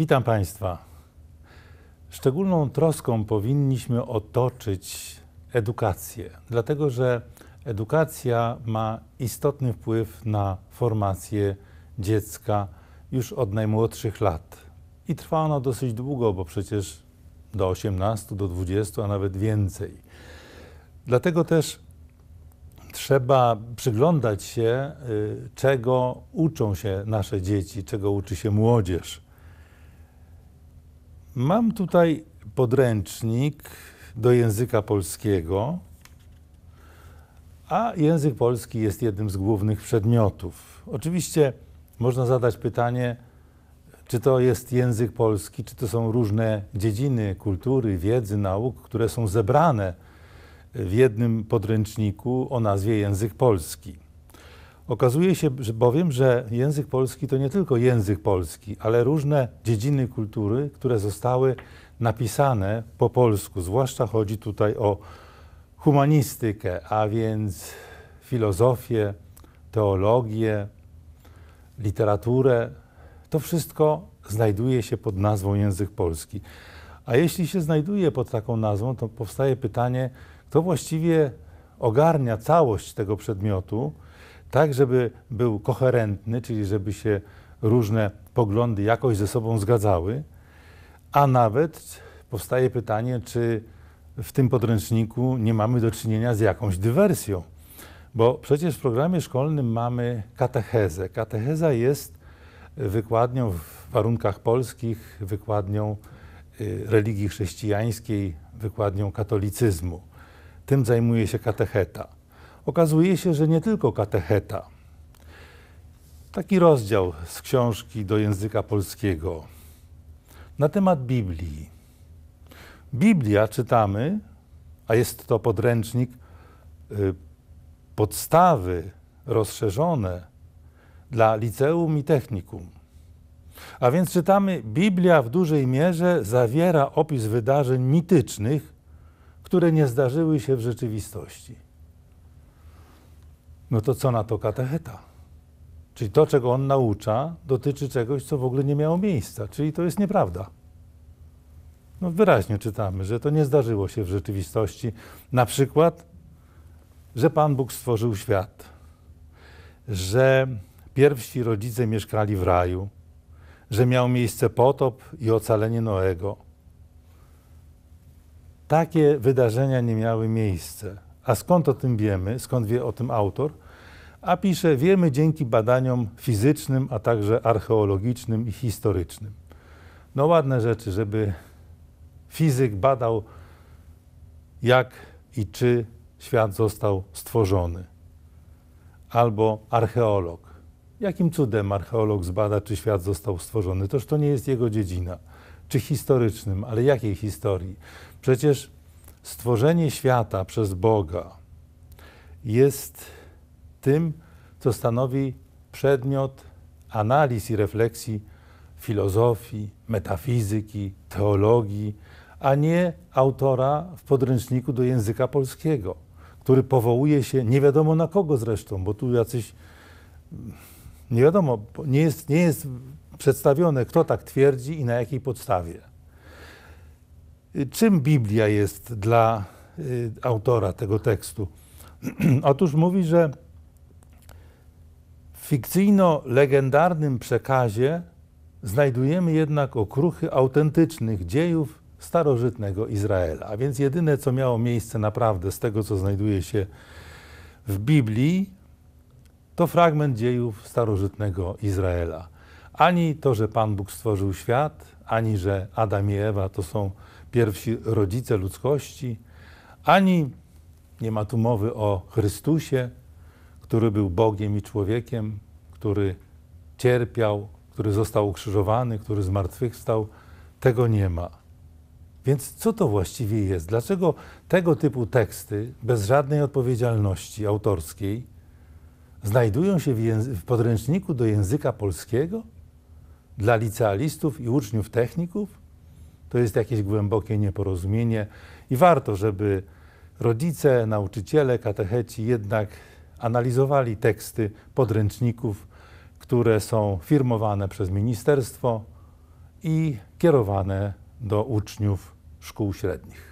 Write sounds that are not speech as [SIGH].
Witam Państwa. Szczególną troską powinniśmy otoczyć edukację, dlatego że edukacja ma istotny wpływ na formację dziecka już od najmłodszych lat. I trwa ona dosyć długo, bo przecież do 18, do 20, a nawet więcej. Dlatego też trzeba przyglądać się, y, czego uczą się nasze dzieci, czego uczy się młodzież. Mam tutaj podręcznik do języka polskiego, a język polski jest jednym z głównych przedmiotów. Oczywiście można zadać pytanie, czy to jest język polski, czy to są różne dziedziny kultury, wiedzy, nauk, które są zebrane w jednym podręczniku o nazwie język polski. Okazuje się że bowiem, że język polski to nie tylko język polski, ale różne dziedziny kultury, które zostały napisane po polsku. Zwłaszcza chodzi tutaj o humanistykę, a więc filozofię, teologię, literaturę. To wszystko znajduje się pod nazwą język polski. A jeśli się znajduje pod taką nazwą, to powstaje pytanie, kto właściwie ogarnia całość tego przedmiotu, tak żeby był koherentny, czyli żeby się różne poglądy jakoś ze sobą zgadzały, a nawet powstaje pytanie, czy w tym podręczniku nie mamy do czynienia z jakąś dywersją. Bo przecież w programie szkolnym mamy katechezę. Katecheza jest wykładnią w warunkach polskich, wykładnią y, religii chrześcijańskiej, wykładnią katolicyzmu. Tym zajmuje się katecheta okazuje się, że nie tylko katecheta. Taki rozdział z książki do języka polskiego na temat Biblii. Biblia czytamy, a jest to podręcznik, y, podstawy rozszerzone dla liceum i technikum. A więc czytamy, Biblia w dużej mierze zawiera opis wydarzeń mitycznych, które nie zdarzyły się w rzeczywistości. No to co na to katecheta? Czyli to, czego on naucza, dotyczy czegoś, co w ogóle nie miało miejsca, czyli to jest nieprawda. No wyraźnie czytamy, że to nie zdarzyło się w rzeczywistości. Na przykład, że Pan Bóg stworzył świat, że pierwsi rodzice mieszkali w raju, że miał miejsce potop i ocalenie Noego. Takie wydarzenia nie miały miejsca a skąd o tym wiemy? Skąd wie o tym autor? A pisze, wiemy dzięki badaniom fizycznym, a także archeologicznym i historycznym. No ładne rzeczy, żeby fizyk badał, jak i czy świat został stworzony. Albo archeolog. Jakim cudem archeolog zbada, czy świat został stworzony? Toż to nie jest jego dziedzina. Czy historycznym, ale jakiej historii? Przecież stworzenie świata przez Boga jest tym, co stanowi przedmiot analiz i refleksji filozofii, metafizyki, teologii, a nie autora w podręczniku do języka polskiego, który powołuje się nie wiadomo na kogo zresztą, bo tu jacyś nie wiadomo, nie jest, nie jest przedstawione, kto tak twierdzi i na jakiej podstawie. Czym Biblia jest dla y, autora tego tekstu? [CLEARS THROAT] Otóż mówi, że w fikcyjno-legendarnym przekazie znajdujemy jednak okruchy autentycznych dziejów starożytnego Izraela. A więc jedyne, co miało miejsce naprawdę z tego, co znajduje się w Biblii, to fragment dziejów starożytnego Izraela. Ani to, że Pan Bóg stworzył świat, ani że Adam i Ewa to są pierwsi rodzice ludzkości, ani nie ma tu mowy o Chrystusie, który był Bogiem i człowiekiem, który cierpiał, który został ukrzyżowany, który zmartwychwstał. Tego nie ma. Więc co to właściwie jest? Dlaczego tego typu teksty, bez żadnej odpowiedzialności autorskiej, znajdują się w, w podręczniku do języka polskiego? dla licealistów i uczniów techników? To jest jakieś głębokie nieporozumienie i warto, żeby rodzice, nauczyciele, katecheci jednak analizowali teksty podręczników, które są firmowane przez ministerstwo i kierowane do uczniów szkół średnich.